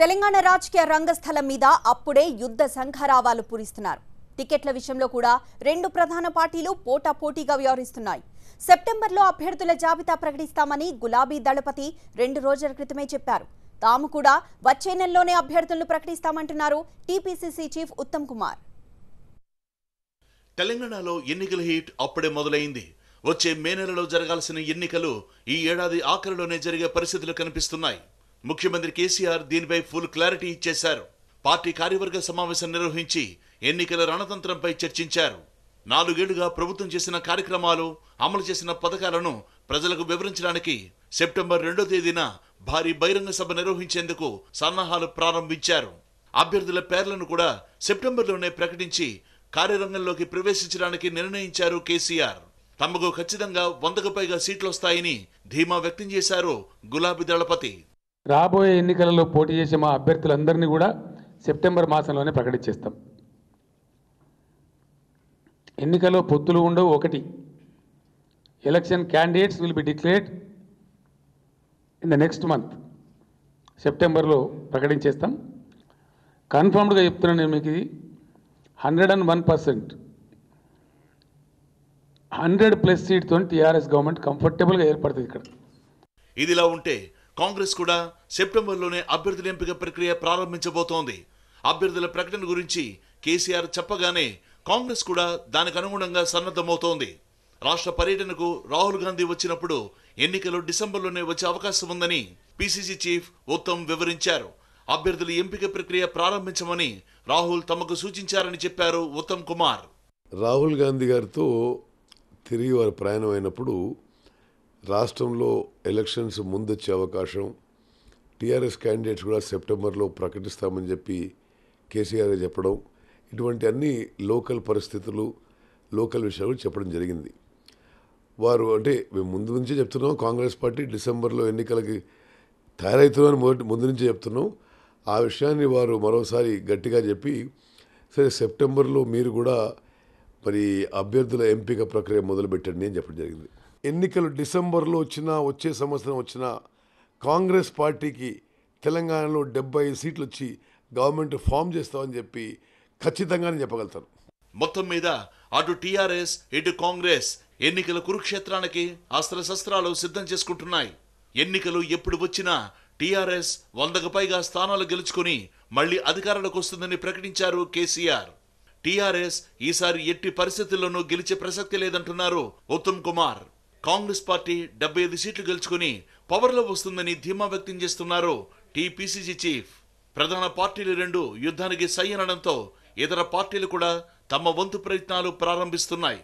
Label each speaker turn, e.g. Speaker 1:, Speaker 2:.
Speaker 1: తెలంగాణ రాజకీయ రంగస్థలం మీద అప్పుడే యుద్ధ సంఘారావాలు పూరిస్తున్నారు టికెట్ల విషయంలో కూడా రెండు ప్రధాన పార్టీలు పోటా పోటీగా వ్యవహరిస్తున్నాయి సెప్టెంబర్లో అభ్యర్థుల జాబితా ప్రకటిస్తామని గులాబీ దళపతి రెండు రోజుల క్రితమే చెప్పారు తాము కూడా వచ్చే నెలలోనే అభ్యర్థులను ప్రకటిస్తామంటున్నారు టీపీసీసీ చీఫ్ ఉత్తమ్ కుమార్
Speaker 2: తెలంగాణలో ఎన్నికల హీట్ అప్పుడే మొదలైంది వచ్చే మే నెలలో జరగాల్సిన ఎన్నికలు ఈ ఏడాది ఆఖరిలోనే జరిగే పరిస్థితులు కనిపిస్తున్నాయి ముఖ్యమంత్రి కేసీఆర్ దీనిపై ఫుల్ క్లారిటీ ఇచ్చేశారు పార్టీ కార్యవర్గ సమావేశం నిర్వహించి ఎన్నికల రణతంత్రంపై చర్చించారు నాలుగేళ్లుగా ప్రభుత్వం చేసిన కార్యక్రమాలు అమలు చేసిన పథకాలను ప్రజలకు వివరించడానికి సెప్టెంబర్ రెండో తేదీన భారీ బహిరంగ సభ నిర్వహించేందుకు సన్నాహాలు ప్రారంభించారు అభ్యర్థుల పేర్లను కూడా సెప్టెంబర్లోనే ప్రకటించి కార్యరంగంలోకి ప్రవేశించడానికి నిర్ణయించారు కేసీఆర్ తమకు ఖచ్చితంగా వందకు పైగా వస్తాయని ధీమా వ్యక్తం చేశారు గులాబీ దళపతి
Speaker 3: రాబోయే ఎన్నికలలో పోటీ చేసే మా అభ్యర్థులందరినీ కూడా సెప్టెంబర్ మాసంలోనే ప్రకటించేస్తాం ఎన్నికల్లో పొత్తులు ఉండవు ఒకటి election candidates will be declared in the next month సెప్టెంబర్లో ప్రకటించేస్తాం కన్ఫర్మ్డ్గా చెప్తున్నాను నేను మీకు ఇది hundred and one percent hundred plus సీట్తో టీఆర్ఎస్ గవర్నమెంట్ కంఫర్టబుల్గా
Speaker 2: ఏర్పడుతుంది ఇక్కడ ఇదిలా ఉంటే కాంగ్రెస్ కూడా సెప్టెంబర్లోనే అభ్యర్థుల ఎంపిక ప్రక్రియ ప్రారంభించబోతోంది అభ్యర్థుల ప్రకటన గురించి కేసీఆర్ చెప్పగానే కాంగ్రెస్ కూడా దానికి అనుగుణంగా సన్నద్ధమవుతోంది రాష్ట్ర పర్యటనకు రాహుల్ గాంధీ వచ్చినప్పుడు ఎన్నికలు డిసెంబర్లోనే వచ్చే అవకాశం ఉందని పిసిసి చీఫ్ ఉత్తమ్ వివరించారు అభ్యర్థుల ఎంపిక ప్రక్రియ ప్రారంభించమని రాహుల్ తమకు సూచించారని చెప్పారు ఉత్తమ్ కుమార్
Speaker 4: రాహుల్ గాంధీ గారితో తిరిగి వారు ప్రయాణం అయినప్పుడు రాష్ట్రంలో ఎలక్షన్స్ ముందొచ్చే అవకాశం టీఆర్ఎస్ క్యాండిడేట్స్ కూడా సెప్టెంబర్లో ప్రకటిస్తామని చెప్పి కేసీఆర్ చెప్పడం ఇటువంటి అన్ని లోకల్ పరిస్థితులు లోకల్ విషయాలు చెప్పడం జరిగింది వారు అంటే మేము ముందు నుంచే చెప్తున్నాం కాంగ్రెస్ పార్టీ డిసెంబర్లో ఎన్నికలకి తయారవుతున్నామని మొదటి ముందు నుంచే చెప్తున్నాం ఆ విషయాన్ని వారు మరోసారి గట్టిగా చెప్పి సరే సెప్టెంబర్లో మీరు కూడా మరి అభ్యర్థుల ఎంపిక ప్రక్రియ మొదలుపెట్టండి అని చెప్పడం జరిగింది ఎన్నికలు డిసెంబర్లో వచ్చినా వచ్చే సంవత్సరం వచ్చినా కాంగ్రెస్ పార్టీకి తెలంగాణలో డెబ్బై సీట్లు వచ్చి గవర్నమెంట్ ఫామ్ చేస్తామని చెప్పి ఖచ్చితంగా నేను చెప్పగలుగుతాను
Speaker 2: మొత్తం మీద అటు టీఆర్ఎస్ ఇటు కాంగ్రెస్ ఎన్నికల కురుక్షేత్రానికి అస్త్ర శస్త్రాలు సిద్ధం చేసుకుంటున్నాయి ఎన్నికలు ఎప్పుడు వచ్చినా టీఆర్ఎస్ వందకు పైగా స్థానాలు గెలుచుకుని మళ్లీ అధికారంలోకి వస్తుందని ప్రకటించారు కేసీఆర్ టీఆర్ఎస్ ఈసారి ఎట్టి పరిస్థితుల్లోనూ గెలిచే ప్రసక్తి లేదంటున్నారు ఉత్తమ్ కుమార్ కాంగ్రెస్ పార్టీ డెబ్బై ఐదు సీట్లు గెలుచుకుని పవర్లో వస్తుందని ధీమా వ్యక్తం చేస్తున్నారు టీపీసీసీ చీఫ్ ప్రధాన పార్టీలు రెండు యుద్ధానికి సై అనడంతో ఇతర పార్టీలు కూడా తమ వంతు ప్రయత్నాలు ప్రారంభిస్తున్నాయి